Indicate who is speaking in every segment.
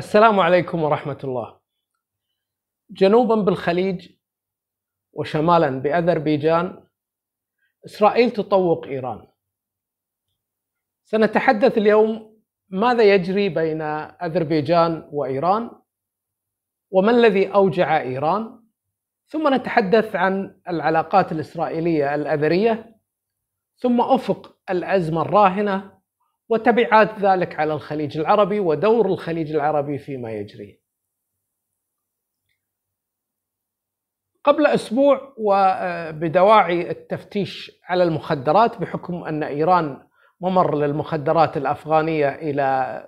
Speaker 1: السلام عليكم ورحمة الله. جنوبا بالخليج وشمالا بأذربيجان إسرائيل تطوق إيران. سنتحدث اليوم ماذا يجري بين أذربيجان وإيران؟ وما الذي أوجع إيران؟ ثم نتحدث عن العلاقات الإسرائيلية الأذرية ثم أفق الأزمة الراهنة وتبعات ذلك على الخليج العربي ودور الخليج العربي فيما يجري. قبل اسبوع وبدواعي التفتيش على المخدرات بحكم ان ايران ممر للمخدرات الافغانيه الى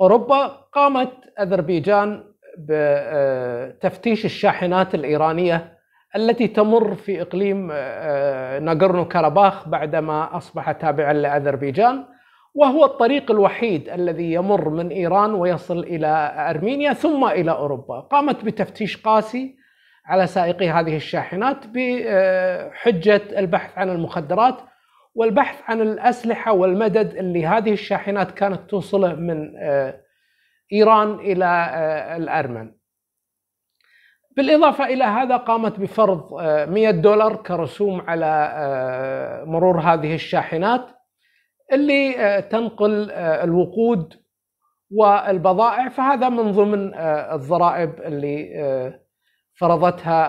Speaker 1: اوروبا قامت اذربيجان بتفتيش الشاحنات الايرانيه التي تمر في اقليم آه، ناغورنو كاراباخ بعدما اصبح تابعا لاذربيجان وهو الطريق الوحيد الذي يمر من ايران ويصل الى ارمينيا ثم الى اوروبا، قامت بتفتيش قاسي على سائقي هذه الشاحنات بحجه البحث عن المخدرات والبحث عن الاسلحه والمدد اللي هذه الشاحنات كانت توصله من آه، ايران الى آه، الارمن. بالإضافة إلى هذا قامت بفرض 100 آه، دولار كرسوم على آه، مرور هذه الشاحنات اللي آه، تنقل الوقود والبضائع فهذا من ضمن الضرائب اللي فرضتها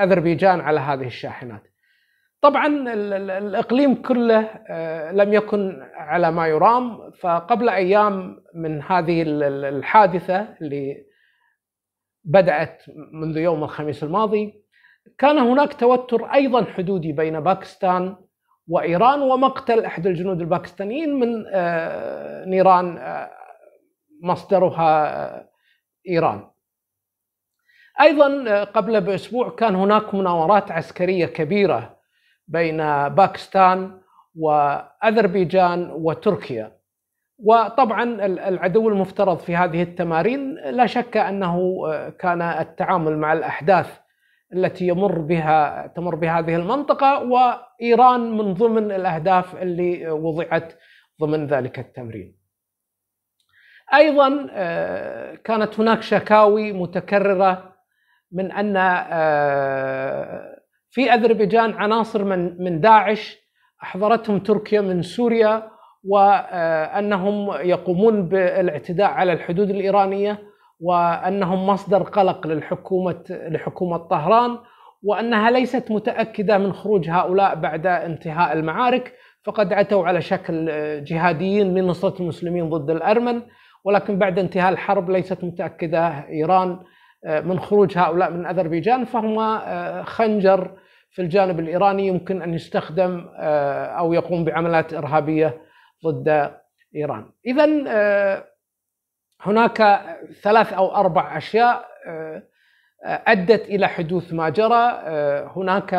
Speaker 1: أذربيجان على هذه الشاحنات طبعا الإقليم كله لم يكن على ما يرام فقبل أيام من هذه الحادثة اللي بدأت منذ يوم الخميس الماضي كان هناك توتر أيضا حدودي بين باكستان وإيران ومقتل أحد الجنود الباكستانيين من آه، نيران آه، مصدرها آه، إيران أيضا قبل بأسبوع كان هناك مناورات عسكرية كبيرة بين باكستان وأذربيجان وتركيا وطبعا العدو المفترض في هذه التمارين لا شك انه آه، كان التعامل مع الاحداث التي يمر بها تمر بهذه المنطقه وايران من ضمن الاهداف اللي وضعت ضمن ذلك التمرين. ايضا آه، كانت هناك شكاوي متكرره من ان آه، في اذربيجان عناصر من من داعش احضرتهم تركيا من سوريا وانهم يقومون بالاعتداء على الحدود الايرانيه وانهم مصدر قلق للحكومه لحكومه طهران وانها ليست متاكده من خروج هؤلاء بعد انتهاء المعارك فقد عتوا على شكل جهاديين لنصره المسلمين ضد الارمن ولكن بعد انتهاء الحرب ليست متاكده ايران آه، من خروج هؤلاء من اذربيجان فهم آه، خنجر في الجانب الايراني يمكن ان يستخدم آه، او يقوم بعملات ارهابيه ضد ايران اذا آه، هناك ثلاث او اربع اشياء آه، ادت الى حدوث ما جرى آه، هناك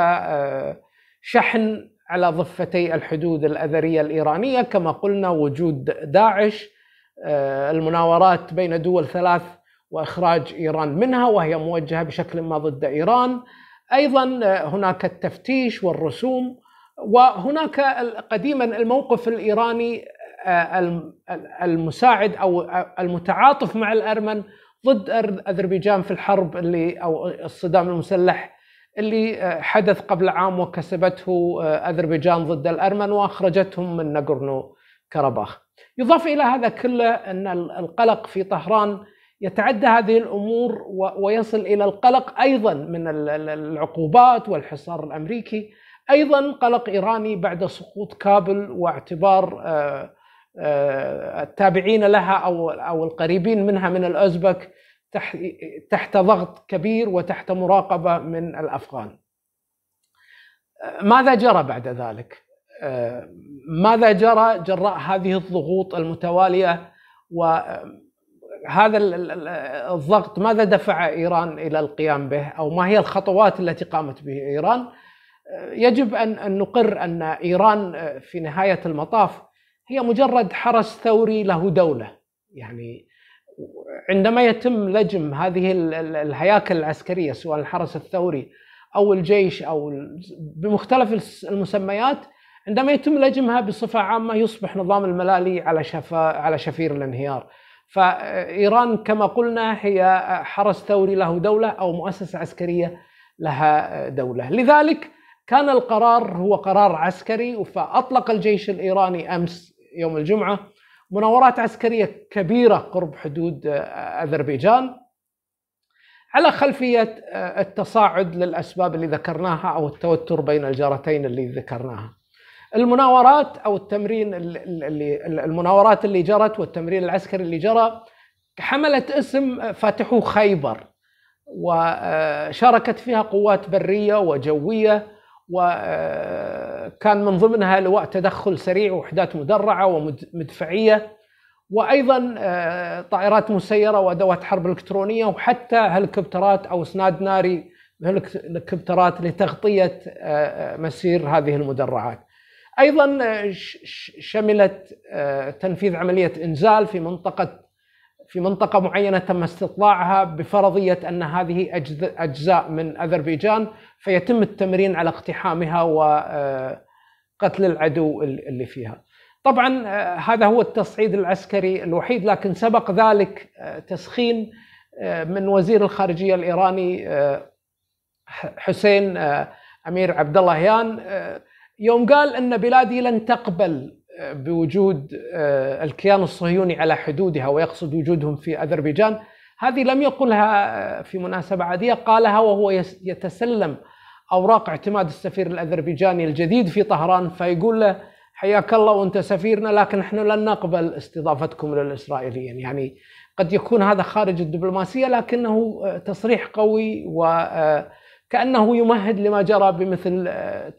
Speaker 1: شحن على ضفتي الحدود الاذريه الايرانيه كما قلنا وجود داعش المناورات بين دول ثلاث واخراج ايران منها وهي موجهه بشكل ما ضد ايران ايضا هناك التفتيش والرسوم وهناك قديما الموقف الايراني آه، المساعد او آه، المتعاطف مع الارمن ضد اذربيجان في الحرب اللي او الصدام المسلح اللي آه، حدث قبل عام وكسبته اذربيجان ضد الارمن واخرجتهم من ناغورنو كرباخ. يضاف الى هذا كله ان القلق في طهران يتعدى هذه الامور ويصل الى القلق ايضا من العقوبات والحصار الامريكي. ايضا قلق ايراني بعد سقوط كابل واعتبار آه، آه، التابعين لها او او القريبين منها من الاوزبك تحت ضغط كبير وتحت مراقبه من الافغان. آه، ماذا جرى بعد ذلك؟ ماذا جرى جراء هذه الضغوط المتواليه وهذا الضغط ماذا دفع ايران الى القيام به او ما هي الخطوات التي قامت به ايران؟ يجب ان نقر ان ايران آه، في نهايه المطاف هي مجرد حرس ثوري له دوله يعني عندما يتم لجم هذه الهياكل العسكريه سواء الحرس الثوري او الجيش او بمختلف المسميات عندما يتم لجمها بصفه عامه يصبح نظام الملالي على شفا على شفير الانهيار. فايران كما قلنا هي حرس ثوري له دوله او مؤسسه عسكريه لها دوله، لذلك كان القرار هو قرار عسكري فأطلق الجيش الإيراني أمس يوم الجمعة مناورات عسكرية كبيرة قرب حدود آه، أذربيجان على خلفية آه، التصاعد للأسباب اللي ذكرناها أو التوتر بين الجارتين اللي ذكرناها المناورات أو التمرين اللي المناورات اللي جرت والتمرين العسكري اللي جرى حملت اسم آه، فاتحو خيبر وشاركت فيها قوات برية وجوية وكان من ضمنها لواء تدخل سريع ووحدات مدرعه ومدفعيه وايضا آه، طائرات مسيره وادوات حرب الكترونيه وحتى هليكوبترات او اسناد ناري هليكوبترات لتغطيه آه، مسير هذه المدرعات. ايضا آه، شملت تنفيذ عمليه انزال في منطقه في منطقة معينة تم استطلاعها بفرضية أن هذه أجزاء من أذربيجان فيتم التمرين على اقتحامها وقتل آه، العدو اللي فيها طبعا آه، هذا هو التصعيد العسكري الوحيد لكن سبق ذلك آه، تسخين من وزير الخارجية الإيراني حسين أمير عبد الله هيان يوم قال أن بلادي لن تقبل بوجود آه، الكيان الصهيوني على حدودها ويقصد وجودهم في اذربيجان هذه لم يقلها آه، في مناسبه عاديه قالها وهو يتسلم اوراق اعتماد السفير الاذربيجاني الجديد في طهران فيقول له حياك الله وانت سفيرنا لكن نحن لن نقبل استضافتكم للاسرائيليين يعني قد يكون هذا خارج الدبلوماسيه لكنه آه، تصريح قوي وكانه يمهد لما جرى بمثل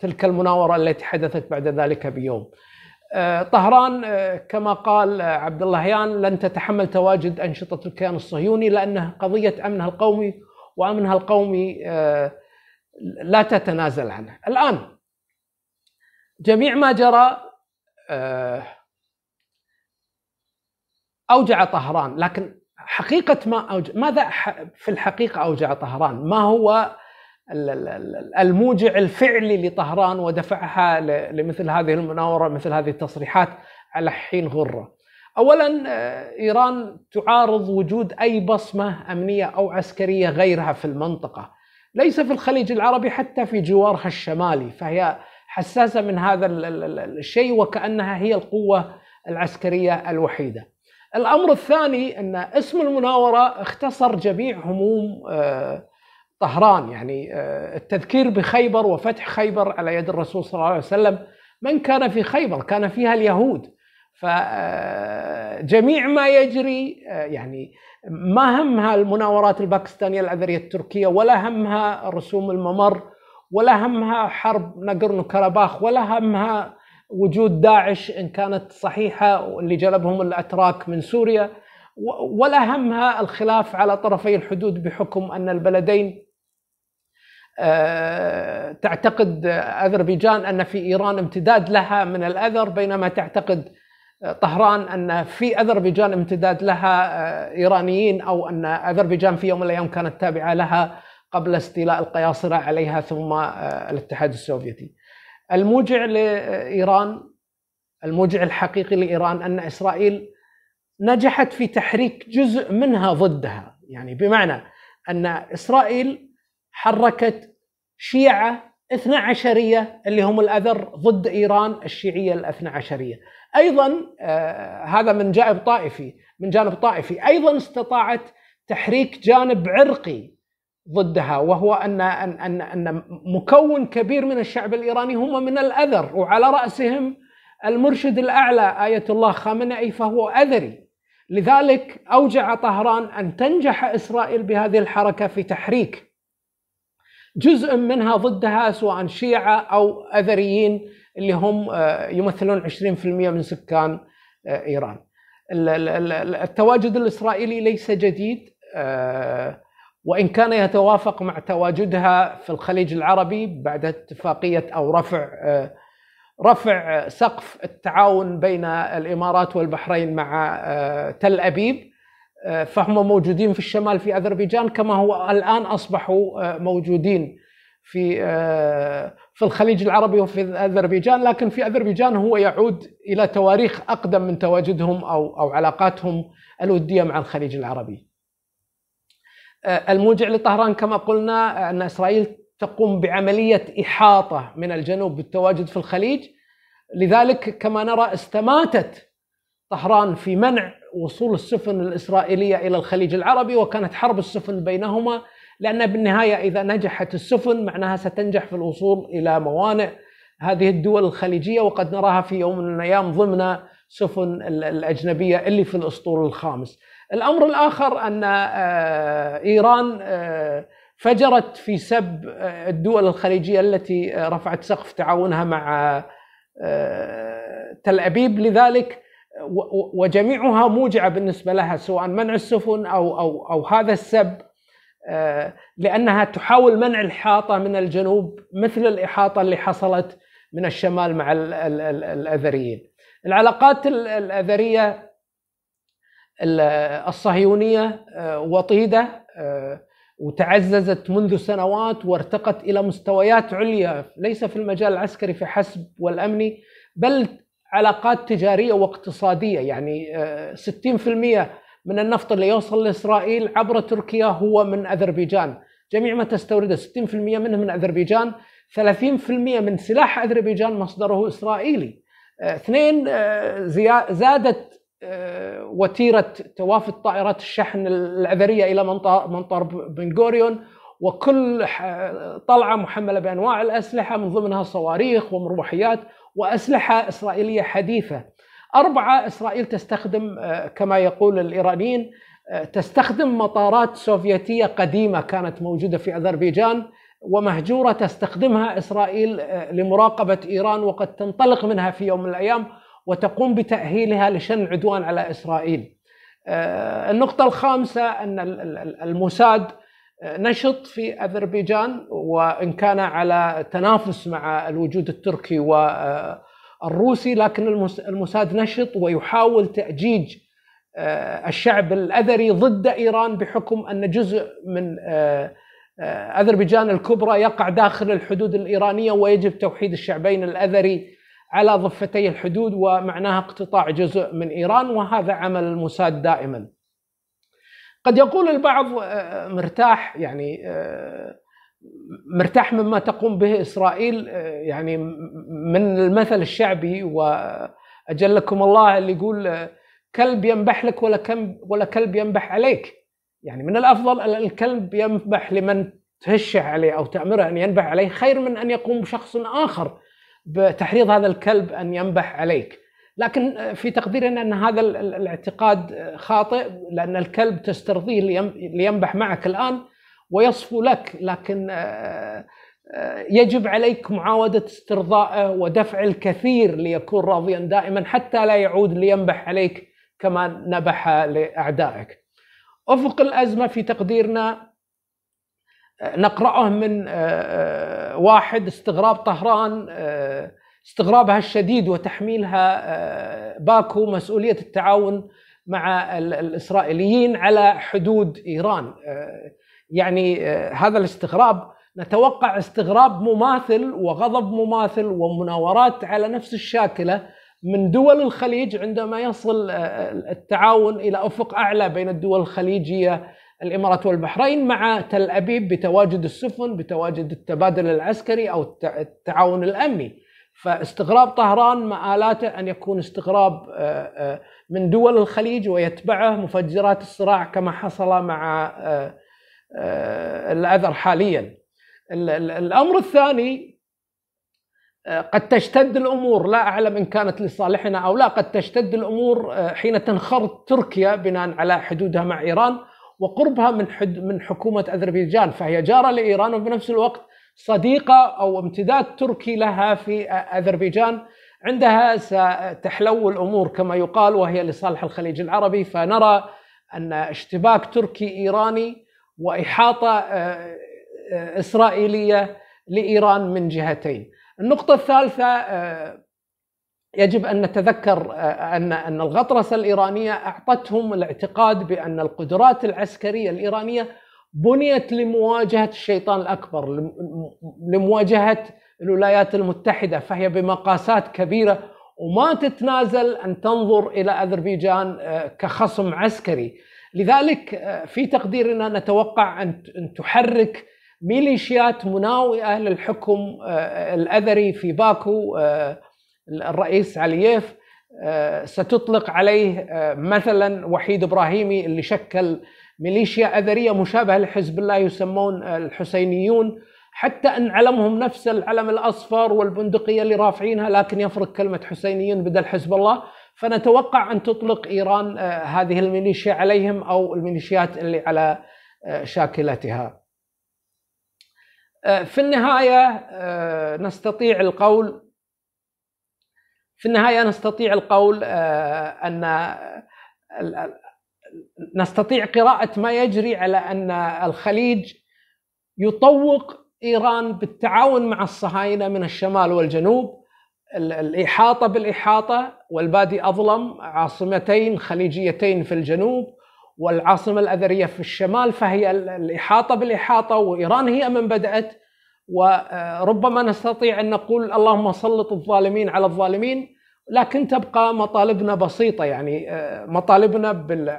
Speaker 1: تلك المناوره التي حدثت بعد ذلك بيوم. آه، طهران آه، كما قال عبد اللهيان لن تتحمل تواجد انشطه الكيان الصهيوني لانه قضيه امنها القومي وامنها القومي آه، لا تتنازل عنه. الان جميع ما جرى اوجع طهران لكن حقيقه ما أوجع ماذا في الحقيقه اوجع طهران؟ ما هو الموجع الفعلي لطهران ودفعها لمثل هذه المناوره مثل هذه التصريحات على حين غره. اولا آه، ايران تعارض وجود اي بصمه امنيه او عسكريه غيرها في المنطقه. ليس في الخليج العربي حتى في جوارها الشمالي فهي حساسه من هذا الشيء وكانها هي القوه العسكريه الوحيده. الامر الثاني ان اسم المناوره اختصر جميع هموم آه طهران يعني آه، التذكير بخيبر وفتح خيبر على يد الرسول صلى الله عليه وسلم من كان في خيبر كان فيها اليهود فجميع آه، ما يجري آه، يعني ما همها المناورات الباكستانية العذرية التركية ولا همها رسوم الممر ولا همها حرب نقرنو كرباخ ولا همها وجود داعش إن كانت صحيحة اللي جلبهم الأتراك من سوريا ولا همها الخلاف على طرفي الحدود بحكم أن البلدين آه، تعتقد اذربيجان ان في ايران امتداد لها من الاذر بينما تعتقد طهران ان في اذربيجان امتداد لها آه، ايرانيين او ان اذربيجان في يوم من الايام كانت تابعه لها قبل استيلاء القياصره عليها ثم آه، الاتحاد السوفيتي. الموجع لايران الموجع الحقيقي لايران ان اسرائيل نجحت في تحريك جزء منها ضدها، يعني بمعنى ان اسرائيل حركت شيعة اثنا عشرية اللي هم الأذر ضد إيران الشيعية الاثنا عشرية أيضا آه، هذا من جانب طائفي من جانب طائفي أيضا استطاعت تحريك جانب عرقي ضدها وهو ان ان ان ان مكون كبير من الشعب الايراني هم من الاذر وعلى راسهم المرشد الاعلى ايه الله خامنئي فهو اذري لذلك اوجع طهران ان تنجح اسرائيل بهذه الحركه في تحريك جزء منها ضدها سواء شيعة أو أذريين اللي هم آه، يمثلون 20% من سكان آه، إيران التواجد الإسرائيلي ليس جديد آه، وإن كان يتوافق مع تواجدها في الخليج العربي بعد اتفاقية أو رفع رفع سقف التعاون بين الإمارات والبحرين مع تل أبيب فهم موجودين في الشمال في اذربيجان كما هو الان اصبحوا آه، موجودين في آه، في الخليج العربي وفي اذربيجان لكن في اذربيجان هو يعود الى تواريخ اقدم من تواجدهم او او علاقاتهم الوديه مع الخليج العربي. آه، الموجع لطهران كما قلنا ان اسرائيل تقوم بعمليه احاطه من الجنوب بالتواجد في الخليج لذلك كما نرى استماتت طهران في منع وصول السفن الاسرائيليه الى الخليج العربي وكانت حرب السفن بينهما لان بالنهايه اذا نجحت السفن معناها ستنجح في الوصول الى موانئ هذه الدول الخليجيه وقد نراها في يوم من الايام ضمن سفن الاجنبيه اللي في الاسطول الخامس. الامر الاخر ان آه، ايران آه، فجرت في سب آه، الدول الخليجيه التي رفعت سقف تعاونها مع تل ابيب لذلك وجميعها موجعه بالنسبه لها سواء منع السفن او او او هذا السب آه، لانها تحاول منع الاحاطه من الجنوب مثل الاحاطه اللي حصلت من الشمال مع الاذريين. العلاقات الاذريه الصهيونيه آه، وطيده آه، وتعززت منذ سنوات وارتقت الى مستويات عليا ليس في المجال العسكري فحسب والامني بل علاقات تجاريه واقتصاديه يعني 60% آه، من النفط اللي يوصل لاسرائيل عبر تركيا هو من اذربيجان، جميع ما تستورده 60% منه من اذربيجان، 30% من سلاح اذربيجان مصدره اسرائيلي. آه، اثنين آه، زادت وتيره توافد طائرات الشحن العذرية الى مطار بنغوريون وكل طلعة محملة بأنواع الأسلحة من ضمنها صواريخ ومروحيات وأسلحة إسرائيلية حديثة أربعة إسرائيل تستخدم آه، كما يقول الإيرانيين آه، تستخدم مطارات سوفيتية قديمة كانت موجودة في أذربيجان ومهجورة تستخدمها إسرائيل آه، لمراقبة إيران وقد تنطلق منها في يوم من الأيام وتقوم بتأهيلها لشن عدوان على إسرائيل النقطة الخامسة أن الموساد نشط في اذربيجان وان كان على تنافس مع الوجود التركي والروسي لكن الموساد نشط ويحاول تاجيج آه، الشعب الاذري ضد ايران بحكم ان جزء من آه، اذربيجان الكبرى يقع داخل الحدود الايرانيه ويجب توحيد الشعبين الاذري على ضفتي الحدود ومعناها اقتطاع جزء من ايران وهذا عمل الموساد دائما. قد يقول البعض آه، آه، مرتاح يعني آه، مرتاح مما تقوم به اسرائيل يعني من المثل الشعبي واجلكم الله اللي يقول كلب ينبح لك ولا كلب ولا كلب ينبح عليك يعني من الافضل الكلب ينبح لمن تهشه عليه او تامره ان ينبح عليه خير من ان يقوم شخص اخر بتحريض هذا الكلب ان ينبح عليك لكن في تقديرنا ان هذا الاعتقاد خاطئ لان الكلب تسترضيه لينبح معك الان ويصفو لك لكن آه، آه، يجب عليك معاوده استرضائه ودفع الكثير ليكون راضيا دائما حتى لا يعود لينبح عليك كما نبح لاعدائك. افق الازمه في تقديرنا آه، نقراه من واحد استغراب طهران استغرابها الشديد وتحميلها آه، باكو مسؤوليه التعاون مع الاسرائيليين على حدود ايران آه، يعني آه، هذا الاستغراب نتوقع استغراب مماثل وغضب مماثل ومناورات على نفس الشاكله من دول الخليج عندما يصل التعاون الى افق اعلى بين الدول الخليجيه الامارات والبحرين مع تل ابيب بتواجد السفن بتواجد التبادل العسكري او التعاون الامني فاستغراب طهران مآلاته أن يكون استغراب آه، آه، من دول الخليج ويتبعه مفجرات الصراع كما حصل مع آه، الأذر حاليا الأمر الثاني قد تشتد الأمور لا أعلم إن كانت لصالحنا أو لا قد تشتد الأمور حين تنخرط تركيا بناء على حدودها مع إيران وقربها من حد من حكومة أذربيجان فهي جارة لإيران وبنفس الوقت صديقة أو امتداد تركي لها في أذربيجان عندها ستحلو الأمور كما يقال وهي لصالح الخليج العربي فنرى أن اشتباك تركي إيراني وإحاطة إسرائيلية لإيران من جهتين النقطة الثالثة يجب أن نتذكر أن أن الغطرسة الإيرانية أعطتهم الاعتقاد بأن القدرات العسكرية الإيرانية بنيت لمواجهه الشيطان الاكبر لمواجهه الولايات المتحده فهي بمقاسات كبيره وما تتنازل ان تنظر الى اذربيجان آه، كخصم عسكري لذلك آه، في تقديرنا نتوقع ان تحرك ميليشيات مناوئه للحكم آه، الاذري في باكو الرئيس علييف ستطلق عليه مثلا وحيد ابراهيمي اللي شكل ميليشيا أذرية مشابهة لحزب الله يسمون الحسينيون حتى أن علمهم نفس العلم الأصفر والبندقية اللي رافعينها لكن يفرق كلمة حسينيون بدل حزب الله فنتوقع أن تطلق إيران آه، هذه الميليشيا عليهم أو الميليشيات اللي على آه، شاكلتها آه، في النهاية نستطيع القول في النهاية نستطيع القول أن نستطيع قراءة ما يجري على أن الخليج يطوق إيران بالتعاون مع الصهاينة من الشمال والجنوب الإحاطة بالإحاطة والبادي أظلم عاصمتين خليجيتين في الجنوب والعاصمة الأذرية في الشمال فهي الإحاطة بالإحاطة وإيران هي من بدأت وربما نستطيع أن نقول اللهم سلط الظالمين على الظالمين لكن تبقى مطالبنا بسيطة يعني آه، مطالبنا بال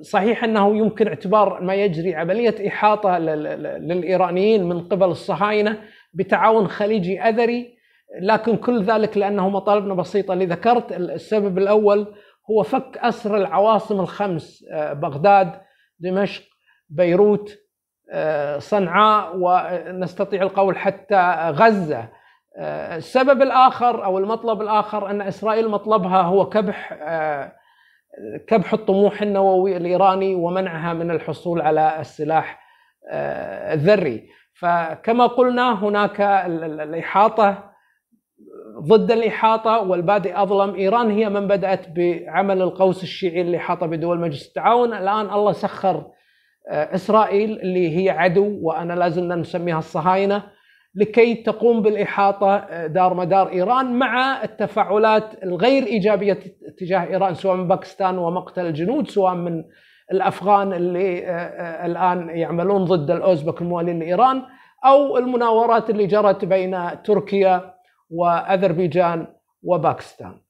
Speaker 1: صحيح انه يمكن اعتبار ما يجري عمليه احاطه للايرانيين من قبل الصهاينه بتعاون خليجي اذري لكن كل ذلك لانه مطالبنا بسيطه اللي ذكرت السبب الاول هو فك اسر العواصم الخمس آه، بغداد دمشق بيروت آه، صنعاء ونستطيع القول حتى غزه آه، السبب الاخر او المطلب الاخر ان اسرائيل مطلبها هو كبح كبح الطموح النووي الايراني ومنعها من الحصول على السلاح آه، الذري فكما قلنا هناك الاحاطه ضد الإحاطة والبادئ أظلم إيران هي من بدأت بعمل القوس الشيعي اللي الإحاطة بدول مجلس التعاون الآن الله سخر آه، إسرائيل اللي هي عدو وأنا لازم نسميها الصهاينة لكي تقوم بالاحاطه آه، دار مدار ايران مع التفاعلات الغير ايجابيه تجاه ايران سواء من باكستان ومقتل الجنود سواء من الافغان اللي آه، آه، الان يعملون ضد الاوزبك الموالين لايران او المناورات اللي جرت بين تركيا واذربيجان وباكستان.